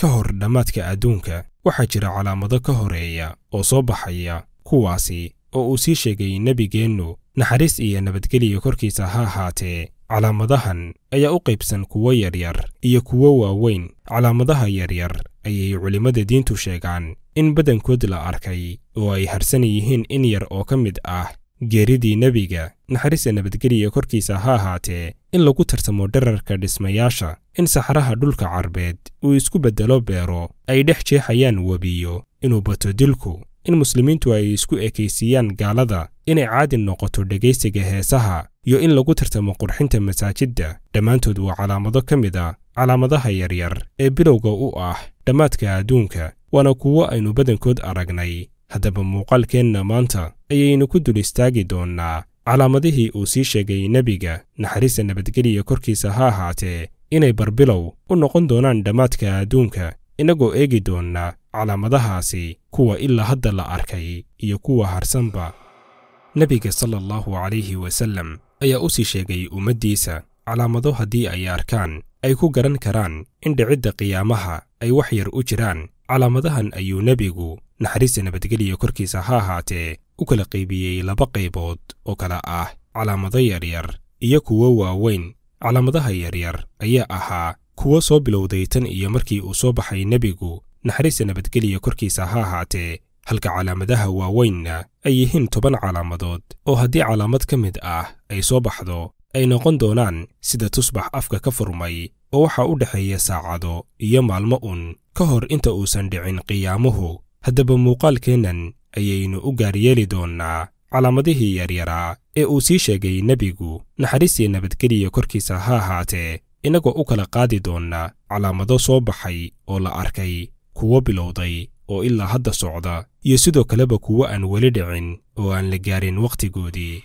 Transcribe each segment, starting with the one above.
ka hor dhammaadka adduunka waxaa jira calaamado ka horeeya oo soo baxaya kuwaasi oo uu sii sheegay nebigeennu naxariis iyo nabadgeliya korkiisa ha ahaatee calaamadahan ayaa u qaybsan kuwo yaryar iyo kuwo waaweyn calaamadaha yaryar ayay culimmada diintu sheegaan in badankood la arkay oo ay harsan yihiin in yar oo ka mid ah geeridii nebiga naxariista nabadgeliya korkiisa ha ahaatee in lagu tartamo dherarka dhismayaasha in saxraha dhulka carbeed uu isku beddelo beero ay dhex jeexayaan webiyo inuu bato dilku in muslimiintu ay isku ekaysiiyaan gaalada inay caadi noqoto dhegaysiga heesaha iyo in lagu tartamo qurxinta masaajidda dhammaantood waa calaamado ka mid a ah calaamadaha yaryar ee bilowga u ah dhammaadka adduunka waana kuwo aynu badankood aragnay haddaba muuqaalkeenna maanta ayaynu ku dul istaagi doonnaa calaamadihii uu sii sheegay nebiga naxariista nabadgeliya korkiisa ha ahaatee inay barbilow u noqon doonaan dhammaadka adduunka inagoo eegi doonnaa calaamadahaasi kuwa ilaa hadda la arkay iyo kuwa harsanba nebiga sala allahu calayhi wasallam ayaa u sii sheegay ummaddiisa calaamado haddii ay arkaan ay ku garan karaan in dhicidda qiyaamaha ay wax yar u jiraan calaamadahan ayuu nebigu naxariista nabadgeliya korkiisa ha ahaatee u kala qaybiyey laba qaybood oo kale ah calaamado yaryar iyo kuwo waaweyn calaamadaha yaryar ayaa ahaa kuwo soo bilowday tan iyo markii uu soo baxay nebigu naxariista nabadgeliya korkiisa ha ahaatee halka calaamadaha waaweynna ay yihiin toban calaamadood oo haddii calaamad ka mid ah ay soo baxdo ay noqon doonaan sida tusbax afka ka furmay oo waxaa u dhexeeya saacado iyo maalmo un ka hor inta uusan dhicin qiyaamuhu haddaba muuqaalkeennan ayaynu u gaar yeeli doonnaa calaamadihii yaryaraa ee uu sii sheegay nebigu naxariistii nabadgeliya korkiisa ha ahaatee inagoo u kala qaadi doonna calaamado soo baxay oo la arkay kuwo bilowday oo ilaa hadda socda iyo sidoo kaleba kuwo aan weli dhicin oo aan la gaarin wakhtigoodii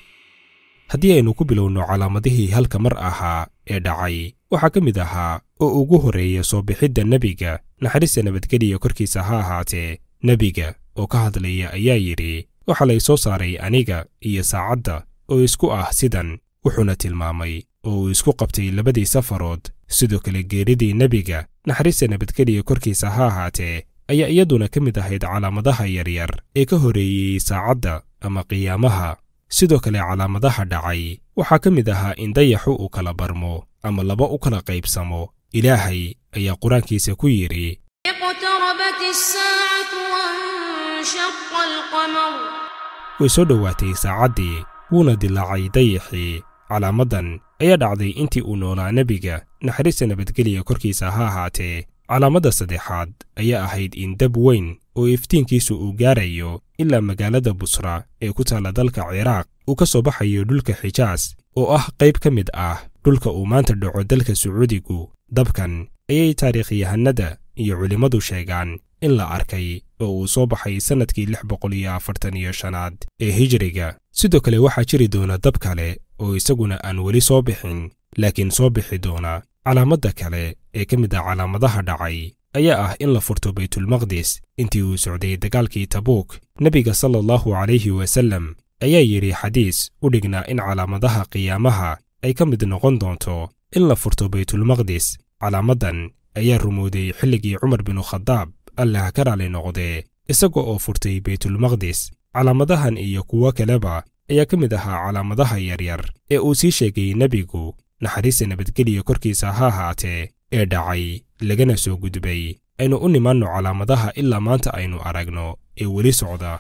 haddii aynu ku bilowno calaamadihii halka mar ahaa ee dhacay waxaa ka mid ahaa oo ugu horreeya soo bixidda nebiga naxariista nabadgeliya korkiisa ha ahaatee nebiga oo ka hadlaya ayaa yidhi waxaa lay soo saaray aniga iyo saacadda oo isku ah sidan wuxuuna tilmaamay oo uu isku qabtay labadii safarood sidoo kale geeridii nebiga naxariista nabadgeliya korkiisa ha ahaatee ayaa iyaduna ka mid ahayd calaamadaha yaryar ee ka horreeyey saacadda ama qiyaamaha sidoo kale calaamadaha dhacay waxaa ka mid ahaa in dayaxu uu kala barmo ama laba u kala qaybsamo ilaahay ayaa qur-aankiisa ku yidhi way soo dhowaatay saacaddii wuuna dilaacay dayaxii calaamaddan ayaa dhacday intii uu noolaa nebiga naxariista nabadgeliya korkiisa ha ahaatee calaamadda saddexaad ayaa ahayd in dab weyn oo iftiinkiisu uu gaarayo ilaa magaalada busra ee ku taalla dalka ciraaq uu ka soo baxayo dhulka xijaas oo ah qayb ka mid ah dhulka uu maanta dhaco dalka sacuudigu dabkan ayay taariikhyahannada iyo culimmadu sheegaan in la arkay oo uu soo baxay sannadkii lix boqol iyo afartan iyo shanaad ee hijriga sidoo kale waxaa jiri doona dab kale oo isaguna aan weli soo bixin laakiin soo bixi doona calaamadda kale ee ka mid ah calaamadaha dhacay ayaa ah in la furto baytulmaqdis intii uu socday dagaalkii tabuuk nebiga sala allahu calayhi wasallam ayaa yidhi xadiis u dhignaa in calaamadaha qiyaamaha ay ka mid noqon doonto in la furto baytulmaqdis calaamadan ayaa rumowday xilligii cumar binu khadaab allah ka raali noqdee isaga oo furtay baytulmaqdis calaamadahan iyo kuwo kaleba ayaa ka mid ahaa calaamadaha yaryar ee uu sii sheegay nebigu naxariista nabadgeliya korkiisa ha ahaatee ee dhacay lagana soo gudbay aynu u nimanno calaamadaha ilaa maanta aynu aragno ee weli socda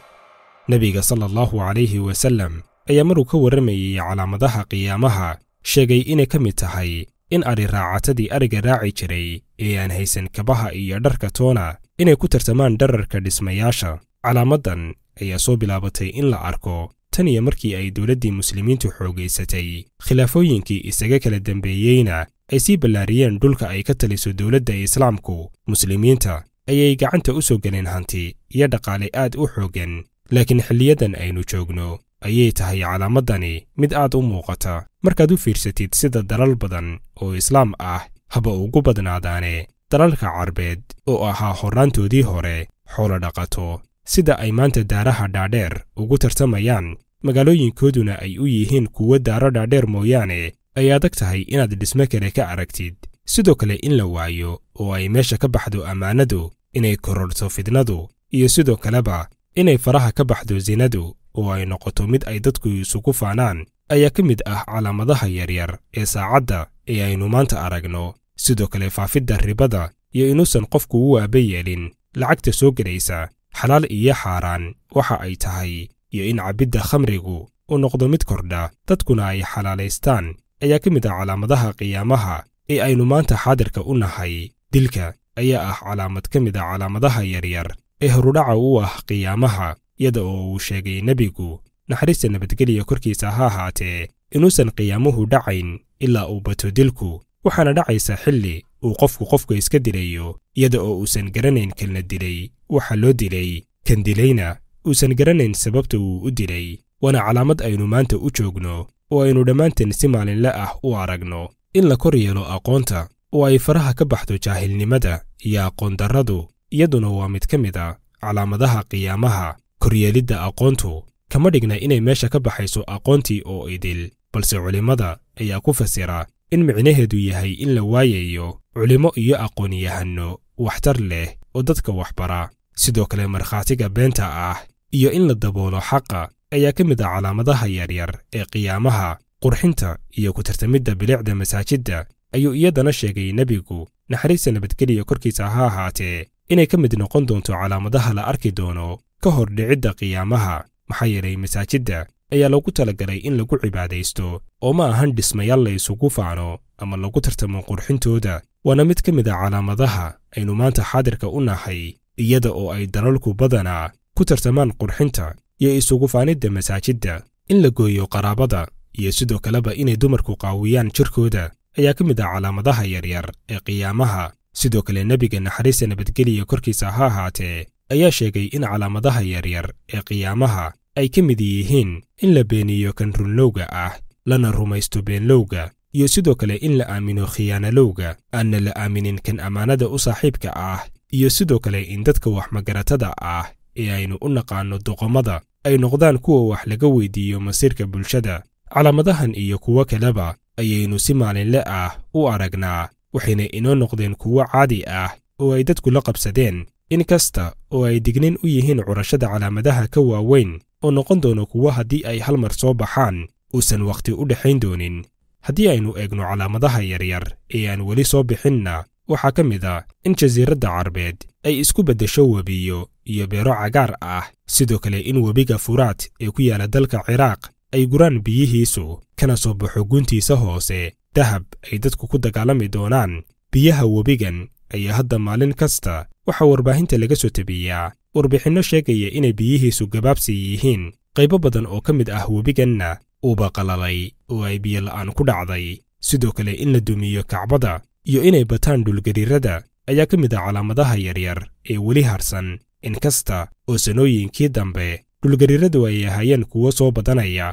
nebiga sala allahu calayhi wasallam ayaa maruu ka warramayay calaamadaha qiyaamaha sheegay inay ka mid tahay in ari raacatadii ariga raaci jiray ee aan haysan kabaha iyo dharka toona inay ku tartamaan dhararka dhismayaasha calaamaddan ayaa soo bilaabatay in la arko tan iyo markii ay dowladdii muslimiintu xoogaysatay khilaafooyinkii isaga kala dambeeyeyna ay sii ballaariyeen dhulka ay ka taliso dowladda islaamku muslimiinta ayay gacanta u soo galeen hanti iyo dhaqaale aad u xooggan laakiin xilliyadan aynu joogno ayay tahay calaamadani mid aad u muuqata markaad u fiirsatid sida dalal badan oo islaam ah haba ugu badnaadaane dalalka carbeed oo ahaa horraantoodii hore xoolo dhaqato sida ay maanta daaraha dhaadheer ugu tartamayaan magaalooyinkooduna ay u yihiin kuwo daaro dhaadheer mooyaane ay adag tahay inaad dhismo kale ka aragtid sidoo kale in la waayo oo ay meesha ka baxdo ammaanadu inay kororhto fidnadu iyo sidoo kaleba inay faraha ka baxdo zinadu oo ay noqoto mid ay dadku isugu faanaan ayaa ka mid ah calaamadaha yaryar ee saacadda ee aynu maanta aragno sidoo kale faafidda ribada iyo inuusan qofku u aaba yeelin lacagta soo gelaysa xalaal iyo xaaraan waxa ay tahay iyo in cabbidda khamrigu uu noqdo mid kordha dadkuna ay xalaalaystaan ayaa ka mid ah calaamadaha qiyaamaha ee aynu maanta xaadirka u nahay dilka ayaa ah calaamad ka mid a ah calaamadaha yaryar ee horudhaca u ah qiyaamaha iyada oo uu sheegay nebigu naxariista nabadgelya korkiisa ha ahaatee inuusan qiyaamuhu dhacayn ilaa uu bato dilku waxaana dhacaysa xilli uu qofku qofka iska dilayo iyada oo uusan garanayn kalna dilay waxa loo dilay kan dilayna uusan garanayn sababta uu u dilay waana calaamad aynu maanta u joogno oo aynu dhammaanteen si maalinle ah u aragno in la kor yeelo aqoonta oo ay faraha ka baxdo jaahilnimada iyo aqoondarradu iyaduna waa mid ka mid a ah calaamadaha qiyaamaha koryeelidda aqoontu kama dhigna inay meesha ka baxayso aqoontii oo idil balse culimmada ayaa ku fasira in micnaheedu yahay in la waayayo culimmo iyo aqoon-yahano waxtar leh oo dadka waxbara sidoo kale markhaatiga beenta ah iyo in la daboolo xaqa ayaa ka mid a ah calaamadaha yaryar ee qiyaamaha qurxinta iyo ku tartamidda bilicda masaajidda ayuu iyadana sheegay nebigu naxariista nabadgeliya korkiisa ha ahaatee inay ka mid noqon doonto calaamadaha la arki doono ka hor dhicidda qiyaamaha maxaa yeelay masaajidda ayaa lagu talagalay in lagu cibaadaysto oo ma ahan dhismayaal la isugu faano ama lagu tartamo qurxintooda waana mid ka mid a ah calaamadaha aynu maanta xaadirka u nahay iyada oo ay dalalku badanaa ku tartamaan qurxinta iyo isugu faanidda masaajidda in la gooyo qaraabada iyo sidoo kaleba inay dumarku qaawiyaan jirkooda ayaa ka mid a ah calaamadaha yaryar ee qiyaamaha sidoo kale nebiga naxariista nabadgeliya korkiisa ha ahaatee ayaa sheegay in calaamadaha yaryar ee qiyaamaha ay ka mid yihiin in la beeniyo kan runlowga ah lana rumaysto beenlowga iyo sidoo kale in la aamino khiyaanalowga aanna la aaminin kan ammaanada u saaxiibka ah iyo sidoo kale in dadka waxmagaratada ah ee aynu u naqaano doqomada ay noqdaan kuwa wax laga weydiiyo masiirka bulshada calaamadahan iyo kuwo kaleba ayaynu si maalinle ah u aragnaa waxayna inoo noqdeen kuwo caadi ah oo ay dadku la qabsadeen in kasta oo ay dignin u yihiin curashada calaamadaha ka waaweyn oo noqon doono kuwo haddii ay hal mar soo baxaan uusan wakhti u dhexayn doonin haddii aynu eegno calaamadaha yaryar ee aan weli soo bixinna waxaa ka mid a ah in jasiiradda carbeed ay isku beddesho webiyo iyo beero cagaar ah sidoo kale in webiga furaad ee ku yaalla dalka ciraaq ay guraan biyihiisu kana soo baxo guntiisa hoose dahab ay dadku ku dagaalami doonaan biyaha webigan ayaa hadda maalin kasta waxaa warbaahinta laga soo tebiyaa warbixinno sheegaya inay biyihiisu gabaabsi yihiin qaybo badan oo ka mid ah webiganna uuba qalalay oo ay biyola'aan ku dhacday sidoo kale in la dumiyo kacbada iyo inay bataan dhulgariirada ayaa ka mid ah calaamadaha yaryar ee weli harsan inkasta oo sanooyinkii dambe dhulgariiradu ay ahaayeen kuwo soo badanaya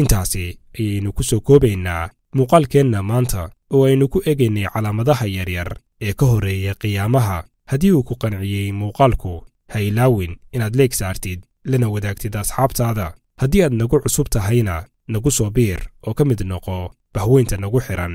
intaasi ayaynu ku soo koobaynaa muuqaalkeenna maanta oo aynu ku egaynay calaamadaha yaryar ee ka horreeya qiyaamaha haddii uu ku qanciyey muuqaalku ha ilaawin inaad leeg saartid lana wadaagtid asxaabtaada haddii aad nagu cusub tahayna nagu soo biir oo ka mid noqo bahweynta nagu xidhan